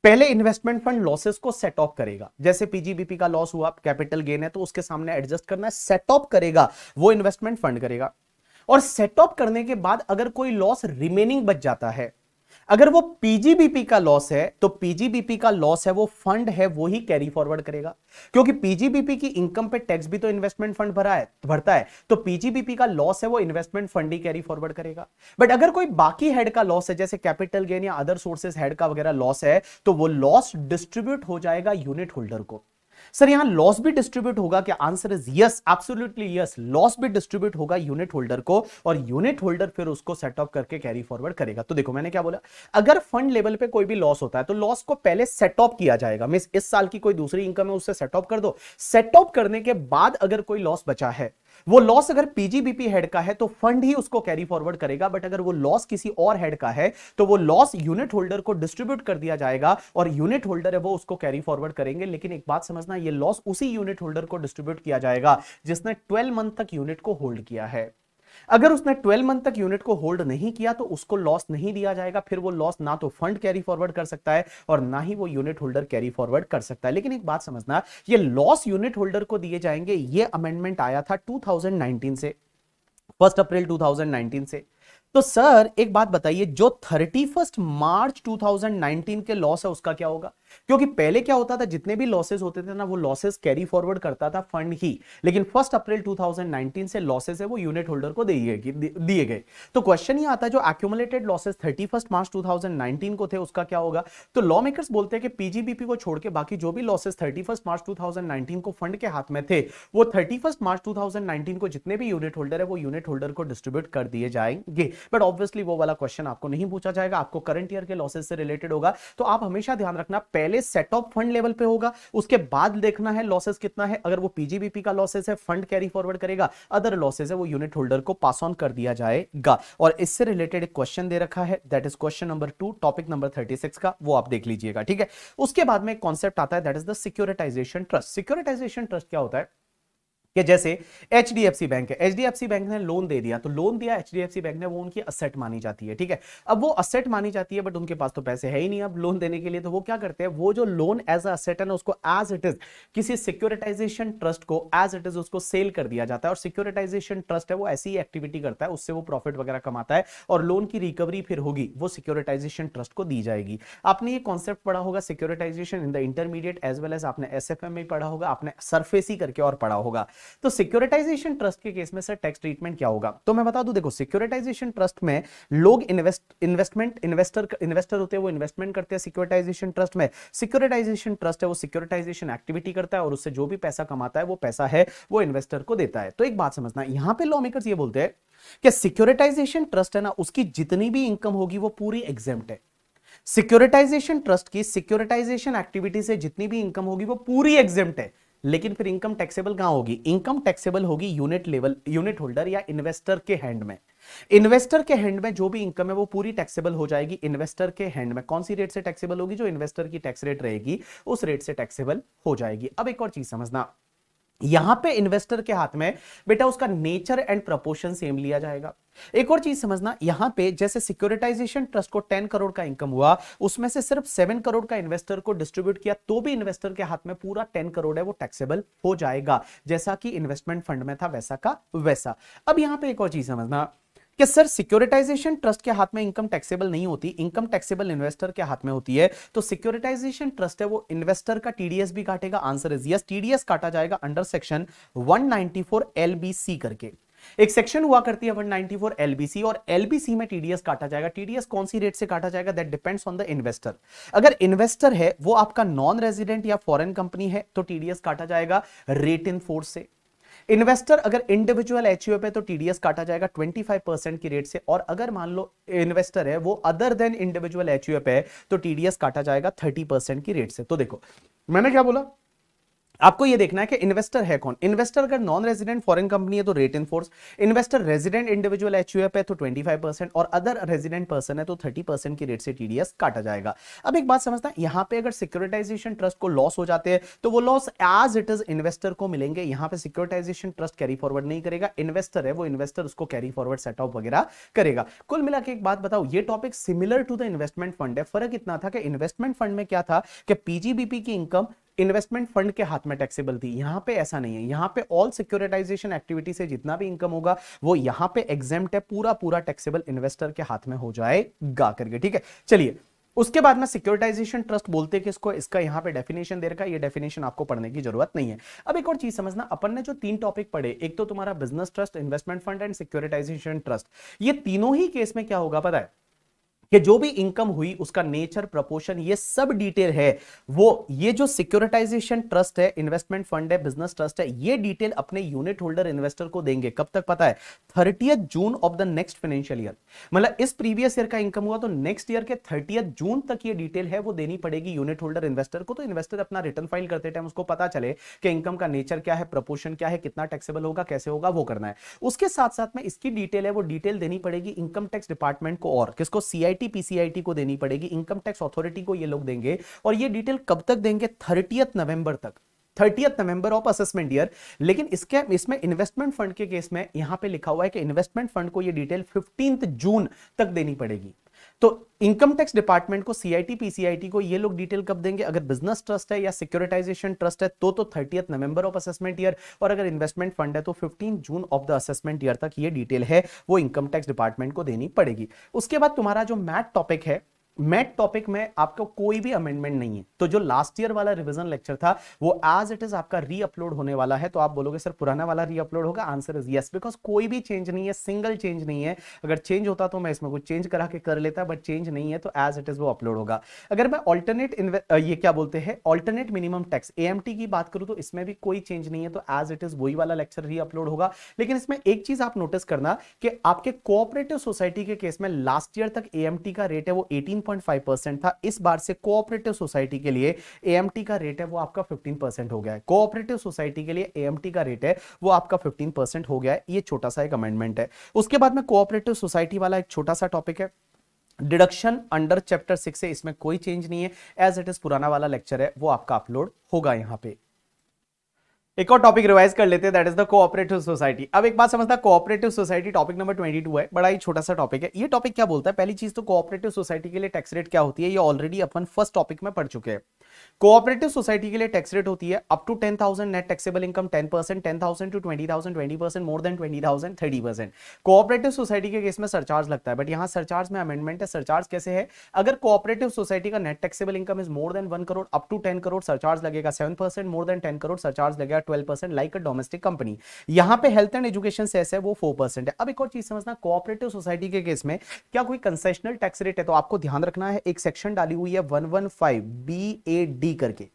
पहले इन्वेस्टमेंट फंड लॉसेस को सेट ऑफ करेगा जैसे पीजीबीपी का लॉस हुआ कैपिटल गेन है तो उसके सामने एडजस्ट करना है सेट ऑफ करेगा वो इन्वेस्टमेंट फंड करेगा और सेटअप करने के बाद अगर कोई लॉस रिमेनिंग बच जाता है अगर वो पीजीबीपी का लॉस है तो पीजीबीपी का लॉस है वो फंड है वो ही कैरी फॉरवर्ड करेगा क्योंकि पीजीबीपी की इनकम पे टैक्स भी तो इन्वेस्टमेंट फंड भरा है भरता है तो पीजीबीपी का लॉस है वो इन्वेस्टमेंट फंड ही कैरी फॉरवर्ड करेगा बट अगर कोई बाकी हेड का लॉस है जैसे कैपिटल गेन या अदर सोर्सेज हेड का वगैरह लॉस है तो वो लॉस डिस्ट्रीब्यूट हो जाएगा यूनिट होल्डर को सर यहां लॉस भी डिस्ट्रीब्यूट होगा क्या answer is yes absolutely yes loss भी डिस्ट्रीब्यूट होगा यूनिट होल्डर को और यूनिट होल्डर फिर उसको सेट ऑफ करके कैरी फॉरवर्ड करेगा तो देखो मैंने क्या बोला अगर फंड लेवल पे कोई भी लॉस होता है तो लॉस को पहले सेट ऑफ किया जाएगा मीन इस साल की कोई दूसरी इनकम है उससे सेट ऑफ कर दो सेट ऑफ करने के बाद अगर कोई लॉस बचा है वो लॉस अगर पीजीबीपी हेड का है तो फंड ही उसको कैरी फॉरवर्ड करेगा बट अगर वो लॉस किसी और हेड का है तो वो लॉस यूनिट होल्डर को डिस्ट्रीब्यूट कर दिया जाएगा और यूनिट होल्डर है वो उसको कैरी फॉरवर्ड करेंगे लेकिन एक बात समझना ये लॉस उसी यूनिट होल्डर को डिस्ट्रीब्यूट किया जाएगा जिसने ट्वेल्व मंथ तक यूनिट को होल्ड किया है अगर उसने 12 मंथ तक यूनिट को होल्ड नहीं किया तो उसको लॉस नहीं दिया जाएगा फिर वो लॉस ना तो फंड कैरी फॉरवर्ड कर सकता है और ना ही वो यूनिट होल्डर कैरी फॉरवर्ड कर सकता है लेकिन एक बात समझना ये लॉस यूनिट होल्डर को दिए जाएंगे ये अमेंडमेंट आया था 2019 से फर्स्ट अप्रैल 2019 से तो सर एक बात बताइए जो थर्टी फर्स्ट मार्च 2019 के लॉस है उसका क्या होगा क्योंकि पहले क्या होता था जितने भी लॉसेस होते थे ना वो लॉसेस कैरी फॉरवर्ड करता था फंड ही लेकिन फर्स्ट अप्रैल 2019 से लॉसेस है वो यूनिट होल्डर को दिए गए तो क्वेश्चन ये आता है जो accumulated losses thirty first March nineteen को थे उसका क्या होगा तो लॉ मेकर्स बोलते हैं कि पीजीबीपी को छोड़ के बाकी जो भी losses thirty first March nineteen को फंड के हाथ में थे वो थर्टी फर्स्ट मार्च नाइनटीन को जितने भी यूनिट होल्डर है वो यूनिट होल्डर को डिस्ट्रीब्यूट कर दिए जाएंगे बट ऑब्वियसली वो वाला क्वेश्चन आपको नहीं पूछा जाएगा आपको करंट ईयर के लॉसेज से रिलेटेड होगा तो आप हमेशा ध्यान रखना पहले सेट ऑफ फंड लेवल पे होगा उसके बाद देखना है लॉसेस कितना है अगर वो पीजीबीपी का लॉसेस है फंड कैरी फॉरवर्ड करेगा अदर लॉसेज है वो यूनिट होल्डर को पास ऑन कर दिया जाएगा और इससे रिलेटेड एक क्वेश्चन दे रखा है that is question number two topic number thirty का वो आप देख लीजिएगा ठीक है उसके बाद में एक कॉन्सेप्ट आता है that is the securitisation trust securitisation trust क्या होता है कि जैसे H D F C bank है H D F C bank ने लोन दे दिया तो लोन दिया H D F C bank ने वो उनकी असेट मानी जाती है ठीक है अब वो असेट मानी जाती है बट उनके पास तो पैसे है ही नहीं अब लोन देने के लिए तो वो क्या करते हैं वो जो लोन एज असेट है ना उसको एज इट इज किसी सिक्योरिटाइजेशन ट्रस्ट को एज इट इज उसको सेल कर दिया जाता है और सिक्योरिटाइजेशन ट्रस्ट है वो ऐसी एक्टिविटी करता है उससे वो प्रॉफिट वगैरह कमाता है और लोन की रिकवरी फिर होगी वो सिक्योरिटाइजेशन ट्रस्ट को दी जाएगी आपने ये कॉन्सेप्ट पढ़ा होगा securitisation in the intermediate as well as आपने एस एफ एम में पढ़ा होगा आपने सरफेसी करके और पढ़ा होगा तो सिक्योरिटाइजेशन ट्रस्ट के केस में सर टैक्स ट्रीटमेंट क्या होगा तो मैं बता दूं देखो सिक्योरिटाइजेशन ट्रस्ट में लोग इन्वेस्ट इन्वेस्टमेंट इन्वेस्टर इन्वेस्टर होते हैं वो इन्वेस्टमेंट करते हैं सिक्योरिटाइजेशन ट्रस्ट में सिक्योरिटाइजेशन ट्रस्ट है वो सिक्योरिटाइजेशन एक्टिविटी करता है और उससे जो भी पैसा कमाता है वो पैसा है वो इन्वेस्टर को देता है तो एक बात समझना यहां पर लॉ मेकर्स ये बोलते हैं कि सिक्योरिटाइजेशन ट्रस्ट है ना उसकी जितनी भी इनकम होगी वो पूरी एग्जाम है सिक्योरिटाइजेशन ट्रस्ट की सिक्योरिटाइजेशन एक्टिविटी से जितनी भी इनकम होगी वो पूरी एग्जेप्ट है लेकिन फिर इनकम टैक्सेबल कहां होगी इनकम टैक्सेबल होगी यूनिट लेवल यूनिट होल्डर या इन्वेस्टर के हैंड में इन्वेस्टर के हैंड में जो भी इनकम है वो पूरी टैक्सेबल हो जाएगी इन्वेस्टर के हैंड में कौन सी रेट से टैक्सेबल होगी जो इन्वेस्टर की टैक्स रेट रहेगी उस रेट से टैक्सेबल हो जाएगी अब एक और चीज समझना यहां पे इन्वेस्टर के हाथ में बेटा उसका नेचर एंड प्रपोर्शन सेम लिया जाएगा एक और चीज समझना यहां पे जैसे सिक्योरिटाइजेशन ट्रस्ट को 10 करोड़ का इनकम हुआ उसमें से सिर्फ 7 करोड़ का इन्वेस्टर को डिस्ट्रीब्यूट किया तो भी इन्वेस्टर के हाथ में पूरा 10 करोड़ है वो टैक्सेबल हो जाएगा जैसा कि इन्वेस्टमेंट फंड में था वैसा का वैसा अब यहां पर एक और चीज समझना कि सर सिक्योरिटाइजेशन ट्रस्ट के हाथ में इनकम टैक्सेबल नहीं होती इनकम टैक्सेबल इन्वेस्टर के हाथ में होती है तो सिक्योरिटाइजेशन ट्रस्ट है वो इन्वेस्टर का टीडीएस भी काटेगा आंसर इज यस टीडीएस काटा जाएगा अंडर सेक्शन 194 एलबीसी करके एक सेक्शन हुआ करती है 194 एलबीसी और एलबीसी में टीडीएस काटा जाएगा टीडीएस कौन सी रेट से काटा जाएगा that depends on the investor अगर इन्वेस्टर है वो आपका नॉन रेजिडेंट या फॉरेन कंपनी है तो टीडीएस काटा जाएगा रेट इन फोर्स से इन्वेस्टर अगर इंडिविजुअल एच e पे तो टीडीएस काटा जाएगा 25 परसेंट की रेट से और अगर मान लो इन्वेस्टर है वो अदर देन इंडिविजुअल एच पे है तो टीडीएस काटा जाएगा 30 परसेंट की रेट से तो देखो मैंने क्या बोला आपको ये देखना है कि इन्वेस्टर है कौन इन्वेस्टर अगर नॉन रेजिडेंट फॉरेन कंपनी है तो rate in force investor resident individual H है तो 25 परसेंट और अदर रेजिडेंट पर्सन है तो 30 परसेंट की रेट से टीडीएस काटा जाएगा अब एक बात है यहां पे अगर सिक्योरिटाइजेशन ट्रस्ट को लॉस हो जाते हैं तो वो loss as it is investor को मिलेंगे यहाँ पे सिक्योरिटाइजेशन ट्रस्ट कैरी फॉरवर्ड नहीं करेगा इन्वेस्टर है वो इन्वेस्टर उसको कैरी फॉरवर्ड सेटअप वगैरह करेगा कुल मिला एक बात बताओ ये topic similar to the investment fund है फर्क इतना था कि इन्वेस्टमेंट फंड में क्या था कि पीजीबीपी की इनकम इन्वेस्टमेंट फंड के हाथ में टैक्सेबल थी यहां पे ऐसा नहीं है यहां पे ऑल सिक्योरिटाइजेशन एक्टिविटी से जितना भी इनकम होगा वो यहां पे एग्जाम है पूरा पूरा टैक्सेबल इन्वेस्टर के हाथ में हो जाएगा करके ठीक है चलिए उसके बाद में सिक्योरिटाइजेशन ट्रस्ट बोलते कि इसको इसका यहां पे डेफिनेशन दे रखा है ये डेफिनेशन आपको पढ़ने की जरूरत नहीं है अब एक और चीज समझना अपन ने जो तीन टॉपिक पढ़े एक तो तुम्हारा business trust investment fund and securitisation trust ये तीनों ही केस में क्या होगा पता है कि जो भी इनकम हुई उसका नेचर प्रपोर्शन ये सब डिटेल है वो ये जो सिक्योरिटाइजेशन ट्रस्ट है इन्वेस्टमेंट फंड है बिजनेस ट्रस्ट है ये डिटेल अपने यूनिट होल्डर इन्वेस्टर को देंगे कब तक पता है thirtieth June of the next financial year मतलब इस प्रीवियस ईयर का इनकम हुआ तो नेक्स्ट ईयर के थर्टियथ जून तक ये डिटेल है वो देनी पड़ेगी यूनिट होल्डर इन्वेस्टर को तो इन्वेस्टर अपना रिटर्न फाइल करते टाइम उसको पता चले कि इनकम का नेचर क्या है प्रपोर्शन क्या है कितना टैक्सेबल होगा कैसे होगा वो करना है उसके साथ साथ में इसकी डिटेल है वो डिटेल देनी पड़ेगी इनकम टैक्स डिपार्टमेंट को और किसको सीआई आईटी पीसीआईटी को देनी पड़ेगी इनकम टैक्स अथॉरिटी को ये लोग देंगे और ये डिटेल कब तक देंगे थर्टियथ नवंबर तक thirtieth November of assessment year लेकिन इसके इसमें इन्वेस्टमेंट फंड के केस में यहां पे लिखा हुआ है कि इन्वेस्टमेंट फंड को ये डिटेल फिफ्टींथ जून तक देनी पड़ेगी तो इनकम टैक्स डिपार्टमेंट को सीआईटी पीसीआईटी को ये लोग डिटेल कब देंगे अगर बिजनेस ट्रस्ट है या सिक्योरिटाइजेशन ट्रस्ट है तो तो thirty November of assessment year और अगर इन्वेस्टमेंट फंड है तो fifteen June of the assessment year तक ये डिटेल है वो इनकम टैक्स डिपार्टमेंट को देनी पड़ेगी उसके बाद तुम्हारा जो मैट टॉपिक है मैट टॉपिक में आपको कोई भी अमेंडमेंट नहीं है तो जो लास्ट ईयर वाला रिवीजन लेक्चर था वो एज इट इज आपका री अपलोड होने वाला है तो आप बोलोगे सर पुराना वाला री अपलोड होगा आंसर इज यस बिकॉज कोई भी चेंज नहीं है सिंगल चेंज नहीं है अगर चेंज होता तो मैं इसमें कुछ चेंज करा के कर लेता बट चेंज नहीं है तो एज इट इज वो अपलोड होगा अगर मैं ऑल्टरनेट ये क्या बोलते हैं ऑल्टरनेट मिनिमम टैक्स ए की बात करूँ तो इसमें भी कोई चेंज नहीं है तो एज इट इज वही वाला लेक्चर री अपलोड होगा लेकिन इसमें एक चीज आप नोटिस करना कि आपके कोऑपरेटिव सोसाइटी के केस में लास्ट ईयर तक ए का रेट है वो एटीन 15.5 परसेंट था इस बार से कोऑपरेटिव सोसाइटी के लिए एएमटी का रेट है वो आपका 15 परसेंट हो गया है कोऑपरेटिव सोसाइटी के लिए एएमटी का रेट है वो आपका 15 परसेंट हो गया है ये छोटा सा एक अमेंडमेंट है उसके बाद में कोऑपरेटिव सोसाइटी वाला एक छोटा सा टॉपिक है डिडक्शन अंडर चैप्टर सिक्स है इसमें कोई चेंज नहीं है एज इट इज पुराना वाला लेक्चर है वो आपका अपलोड होगा यहाँ पे एक और टॉपिक रिवाइज कर लेते हैं that is the cooperative society अब एक बात समझता है कोऑपरेटिव सोसाइटी टॉपिक नंबर 22 है बड़ा ही छोटा सा टॉपिक है ये टॉपिक क्या बोलता है पहली चीज तो कोऑपरेटिव सोसाइटी के लिए टैक्स रेट क्या होती है ये ऑलरेडी अपन फर्स्ट टॉपिक में पढ़ चुके हैं कोऑपरेटिव सोसाइटी के लिए टैक्स रेट होती है up to ten thousand net taxable income ten percent ten thousand to twenty thousand twenty percent more than twenty thousand thirty percent cooperative society के case में सरचार्ज लगता है बट यहाँ surcharge में अमेंडमेंट है surcharge कैसे है अगर कोऑपरेटिव सोसाइटी का net taxable income is more than one crore up to ten crore surcharge लगेगा seven percent more than ten crore surcharge लगेगा twelve percent like a domestic company यहां पे हेल्थ एंड एजुकेशन सेस है वो फोर परसेंट है अब एक और चीज समझना कोऑपरेटिव सोसाइटी के केस में क्या कोई कंसेशनल टैक्स रेट है तो आपको ध्यान रखना है एक सेक्शन डाली हुई है one one five B A D करके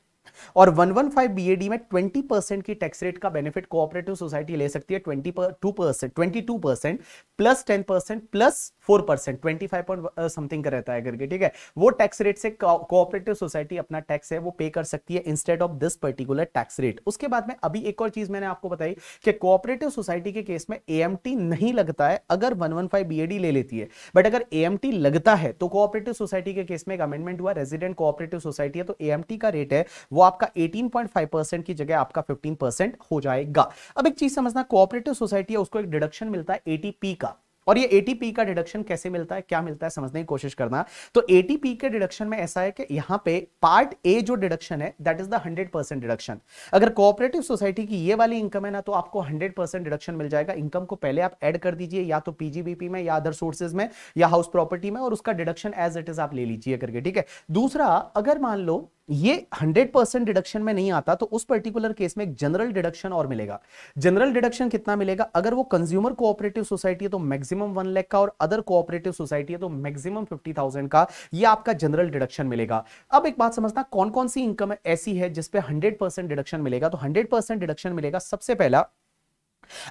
और 115 बीएडी में 20 परसेंट की टैक्स रेट का बेनिफिट कोऑपरेटिव सोसाइटी ले सकती है 20 परसेंट twenty two percent plus ten percent plus four percent twenty five point something का रहता है करके ठीक है वो टैक्स रेट से कोऑपरेटिव सोसाइटी अपना टैक्स है वो पे कर सकती है instead of this particular tax rate उसके बाद में अभी एक और चीज मैंने आपको बताई कि कोऑपरेटिव सोसाइटी के केस में एएमटी नहीं लगता है अगर 115 बीएडी ले लेती है बट अगर एएमटी लगता है तो कोऑपरेटिव सोसाइटी के केस में एक अमेंडमेंट हुआ रेजिडेंट कोऑपरेटिव सोसाइटी है तो एएमटी का रेट है वो आपका 18.5 की जगह आपका 15 हो जाएगा अब एक चीज समझना कोऑपरेटिव सोसाइटी है उसको एक डिडक्शन मिलता है एटीपी का और ये एटीपी का डिडक्शन कैसे मिलता है क्या मिलता है समझने की कोशिश करना तो एटीपी के डिडक्शन में ऐसा है कि यहां पे पार्ट ए जो डिडक्शन है that is the hundred percent deduction अगर कोऑपरेटिव सोसाइटी की ये वाली इनकम है ना तो आपको हंड्रेड परसेंट डिडक्शन मिल जाएगा इनकम को पहले आप एड कर दीजिए या तो पीजीबीपी में या अदर सोर्सेज में या हाउस प्रॉपर्टी में और उसका डिडक्शन एज इट इज आप ले लीजिए करके ठीक है दूसरा अगर मान लो ये 100 परसेंट डिडक्शन में नहीं आता तो उस पर्टिकुलर केस में एक जनरल डिडक्शन और मिलेगा जनरल डिडक्शन कितना मिलेगा अगर वो कंज्यूमर कोऑपरेटिव सोसाइटी है तो मैक्सिमम वन लैख का और अदर कोऑपरेटिव सोसाइटी है तो मैक्सिमम फिफ्टी थाउजेंड का ये आपका जनरल डिडक्शन मिलेगा अब एक बात समझना कौन कौन सी इनकम ऐसी है जिसपे हंड्रेड डिडक्शन मिलेगा तो हंड्रेड डिडक्शन मिलेगा सबसे पहला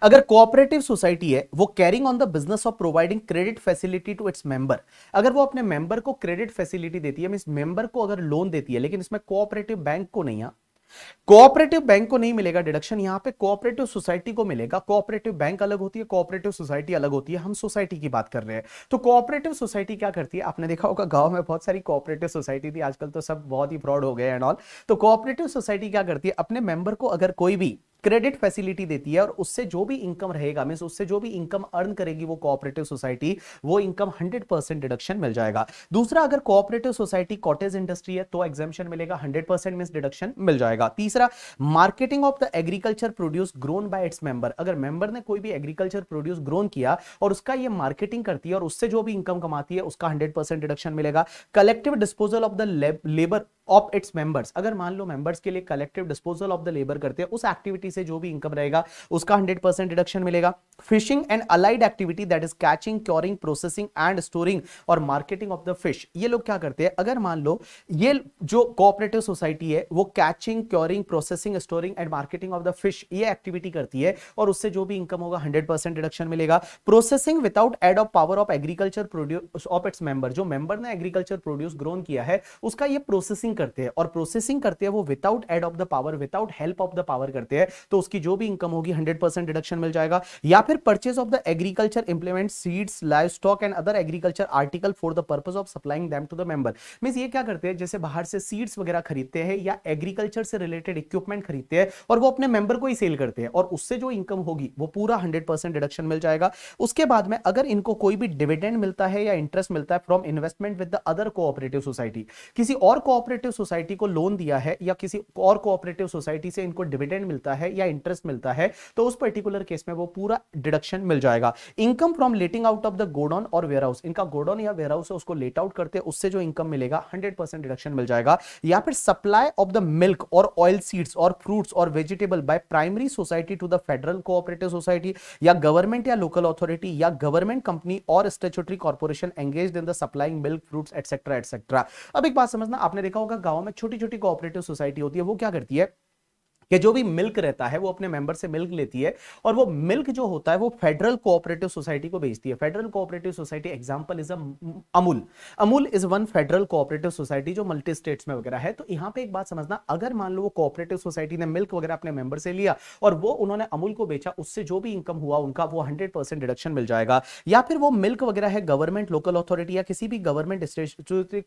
अगर कोऑपरेटिव सोसाइटी है वो carrying on the business of providing credit facility to its member अगर वो अपने मेंबर को क्रेडिट फैसिलिटी देती है मीन मेंबर को अगर लोन देती है लेकिन इसमें कोऑपरेटिव बैंक को नहीं है कोऑपरेटिव बैंक को नहीं मिलेगा डिडक्शन यहां पे कोऑपरेटिव सोसाइटी को मिलेगा कोऑपरेटिव बैंक अलग होती है कोऑपरेटिव सोसाइटी अलग होती है हम सोसाइटी की बात कर रहे हैं तो कोऑपरेटिव सोसाइटी क्या करती है आपने देखा होगा गांव में बहुत सारी कोऑपरेटिव सोसाइटी थी आजकल तो सब बहुत ही फ्रॉड हो गए एंड ऑल तो कोऑपरेटिव सोसाइटी क्या करती है अपने मेंबर को अगर कोई भी क्रेडिट फैसिलिटी देती है और उससे जो भी इनकम रहेगा मीन उससे जो भी इनकम अर्न करेगी वो कोऑपरेटिव सोसाइटी वो इनकम हंड्रेड डिडक्शन मिल जाएगा दूसरा अगर कोऑपरेटिव सोसाइटी कॉटेज इंडस्ट्री है तो एग्जामेशन मिलेगा हंड्रेड परसेंट डिडक्शन मिल जाएगा तीसरा marketing of the agriculture produce grown by its member अगर मेंबर ने कोई भी एग्रीकल्चर प्रोड्यूस ग्रोन किया और उसका यह मार्केटिंग करती है और उससे जो भी इनकम कमाती है उसका हंड्रेड डिडक्शन मिलेगा collective disposal of the labour of its members अगर मान लो मेंबर्स के लिए collective disposal of the labour करते हैं उस एक्टिविटी से जो भी इनकम रहेगा उसका 100 परसेंट डिडक्शन मिलेगा fishing and allied activity that is catching curing processing and storing और मार्केटिंग ऑफ द फिश ये लोग क्या करते हैं अगर मान लो ये जो कोऑपरेटिव सोसाइटी है वो catching curing processing storing and marketing of the fish ये एक्टिविटी करती है और उससे जो भी इनकम होगा हंड्रेड परसेंट डिडक्शन मिलेगा processing without aid of power of agriculture produce of its member जो मेंबर ने एग्रीकल्चर प्रोड्यूस ग्रोन किया है उसका ये प्रोसेसिंग प्रोसेसिंग करते हैं और प्रोसेसिंग करते हैं वो without aid of the power without help of the power करते हैं तो उसकी जो भी इनकम होगी हंड्रेड परसेंट डिडक्शन मिल जाएगा या फिर purchase of the agriculture implement seeds livestock and other agriculture article for the purpose of supplying them to the member mean ये क्या करते हैं जैसे बाहर से सीड्स वगैरह खरीदते हैं या एग्रीकल्चर से रिलेटेड इक्विपमेंट खरीदते हैं और वो अपने मेंबर को ही सेल करते हैं और उससे जो इनकम होगी वो पूरा हंड्रेड परसेंट डिडक्शन मिल जाएगा उसके बाद में अगर इनको कोई भी डिविडेंड मिलता है या इंटरेस्ट मिलता है from investment with the other cooperative society किसी और कोऑपरेटिव कोऑपरेटिव सोसाइटी को लोन दिया है या किसी और कोऑपरेटिव सोसाइटी से इनको डिविडेंड मिलता है या इंटरेस्ट मिलता है तो उस पर्टिकुलर केस में वो पूरा डिडक्शन मिल जाएगा income from letting out of the godown और वेयर हाउस इनका गोडाउन या वेयर हाउस है उसको लेट आउट करते हैं उससे जो इनकम मिलेगा हंड्रेड परसेंट डिडक्शन मिल जाएगा या फिर सप्लाई ऑफ द मिल्क और ऑयल सीड्स और फ्रूट्स और vegetable by primary society to the federal cooperative society या गवर्नमेंट या लोकल अथॉरिटी या गवर्नमेंट कंपनी और statutory corporation engage in the supplying milk fruits etcetera etcetera अब एक बात समझना आपने देखा होगा होगा गाँव में छोटी छोटी कोऑपरेटिव सोसाइटी होती है वो क्या करती है कि जो भी मिल्क रहता है वो अपने मेंबर से मिल्क लेती है और वो मिल्क जो होता है वो फेडरल कोऑपरेटिव सोसाइटी को भेजती है federal cooperative society example is Amul Amul is one federal cooperative society जो मल्टी स्टेट्स में वगैरह है तो यहाँ पे एक बात समझना अगर मान लो वो कोऑपरेटिव सोसाइटी ने मिल्क वगैरह अपने मेंबर से लिया और वो उन्होंने अमूल को बेचा उससे जो भी इनकम हुआ उनका वो हंड्रेड परसेंट डिडक्शन मिल जाएगा या फिर वो मिल्क वगैरह है गवर्नमेंट लोकल अथॉरिटी या किसी भी गवर्नमेंट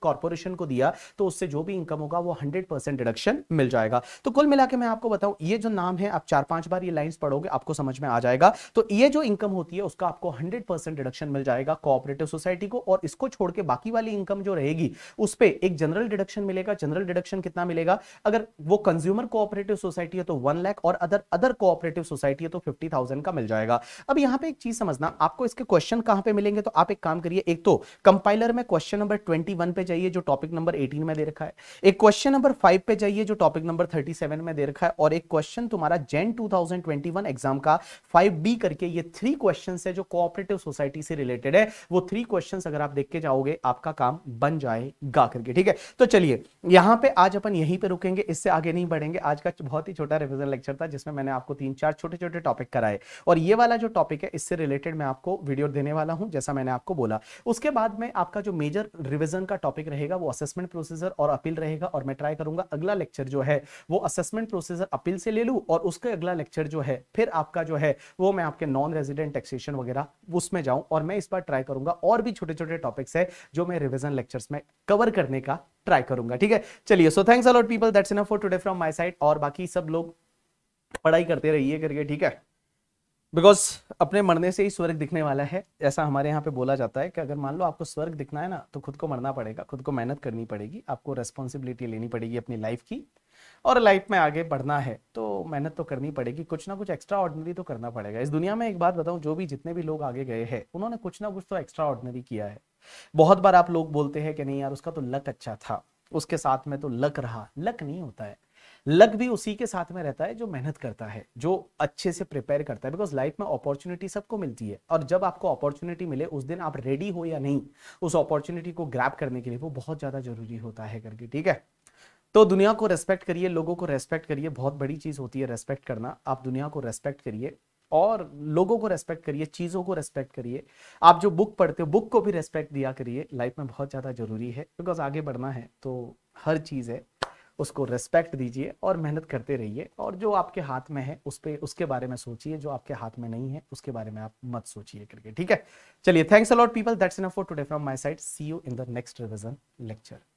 कॉर्पोरेशन को दिया तो उससे जो भी इनकम होगा वो हंड्रेड परसेंट डिडक्शन मिल जाएगा तो कुल मिला मैं आपको बताऊं ये जो नाम है आप चार पांच बार ये लाइंस पढ़ोगे आपको समझ में आ जाएगा तो ये जो इनकम होती है उसका आपको हंड्रेड परसेंट डिडक्शन मिल जाएगा कोऑपरेटिव सोसाइटी को और इसको छोड़ के बाकी वाली इनकम जो रहेगी उस पर एक जनरल डिडक्शन मिलेगा जनरल डिडक्शन कितना मिलेगा अगर वो कंज्यूमर कोऑपरेटिव सोसाइटी है तो वन लाख और अदर अदर कोऑपरेटिव सोसाइटी है तो फिफ्टी थाउजेंड का मिल जाएगा अब यहाँ पे एक चीज समझना आपको इसके क्वेश्चन कहाँ पे मिलेंगे तो आप एक काम करिए एक तो कंपाइलर में क्वेश्चन नंबर ट्वेंटी वन पे जाइए जो टॉपिक नंबर एटीन में दे रखा है एक क्वेश्चन नंबर फाइव पे जाइए जो टॉपिक नंबर थर्टी सेवन में दे रखा है और एक क्वेश्चन तुम्हारा जेन 2021 एग्जाम का 5B करके ये थ्री क्वेश्चन है जो कोऑपरेटिव सोसाइटी से रिलेटेड है वो थ्री क्वेश्चन अगर आप देख के जाओगे आपका काम बन जाएगा करके ठीक है तो चलिए यहां पे आज अपन यहीं पे रुकेंगे इससे आगे नहीं बढ़ेंगे आज का बहुत ही छोटा रिविजन लेक्चर था जिसमें मैंने आपको तीन चार छोटे छोटे टॉपिक कराए और ये वाला जो टॉपिक है इससे रिलेटेड मैं आपको वीडियो देने वाला हूं जैसा मैंने आपको बोला उसके बाद में आपका जो मेजर रिविजन का टॉपिक रहेगा वो असेसमेंट प्रोसेसर और अपील रहेगा और मैं ट्राई करूंगा अगला लेक्चर जो है वो असेसमेंट प्रोसीजर अपील से ले लूँ और उसके अगला लेक्चर जो है फिर आपका जो है वो मैं आपके नॉन रेजिडेंट टैक्सेशन वगैरह उसमें जाऊँ और मैं इस बार ट्राई करूंगा और भी छोटे छोटे टॉपिक्स है जो मैं रिविजन लेक्चर्स में कवर करने का ट्राई करूंगा ठीक है चलिए so thanks a lot people that's enough for today from my side और बाकी सब लोग पढ़ाई करते रहिए करके ठीक है बिकॉज अपने मरने से ही स्वर्ग दिखने वाला है ऐसा हमारे यहाँ पे बोला जाता है कि अगर मान लो आपको स्वर्ग दिखना है ना तो खुद को मरना पड़ेगा खुद को मेहनत करनी पड़ेगी आपको रेस्पॉन्सिबिलिटी लेनी पड़ेगी अपनी लाइफ की और लाइफ में आगे बढ़ना है तो मेहनत तो करनी पड़ेगी कुछ ना कुछ एक्स्ट्रा ऑर्डनरी तो करना पड़ेगा इस दुनिया में एक बात बताऊँ जो भी जितने भी लोग आगे गए हैं उन्होंने कुछ ना कुछ तो एक्स्ट्रा ऑर्डनरी किया है बहुत बार आप लोग बोलते हैं कि नहीं यार उसका तो लक अच्छा था उसके साथ में तो लक रहा लक नहीं होता है लक भी उसी के साथ में रहता है जो मेहनत करता है जो अच्छे से प्रिपेयर करता है बिकॉज लाइफ में अपॉर्चुनिटी सबको मिलती है और जब आपको अपॉर्चुनिटी मिले उस दिन आप रेडी हो या नहीं उस अपॉर्चुनिटी को ग्रैप करने के लिए वो बहुत ज़्यादा जरूरी होता है करके ठीक है तो दुनिया को रेस्पेक्ट करिए लोगों को रेस्पेक्ट करिए बहुत बड़ी चीज़ होती है रेस्पेक्ट करना आप दुनिया को रेस्पेक्ट करिए और लोगों को रेस्पेक्ट करिए चीज़ों को रेस्पेक्ट करिए आप जो बुक पढ़ते हो बुक को भी रेस्पेक्ट दिया करिए लाइफ में बहुत ज़्यादा ज़रूरी है बिकॉज आगे बढ़ना है तो हर चीज़ है उसको रेस्पेक्ट दीजिए और मेहनत करते रहिए और जो आपके हाथ में है उस पर उसके बारे में सोचिए जो आपके हाथ में नहीं है उसके बारे में आप मत सोचिए करके ठीक है चलिए thanks a lot people that's enough for today from my side see you in the next revision lecture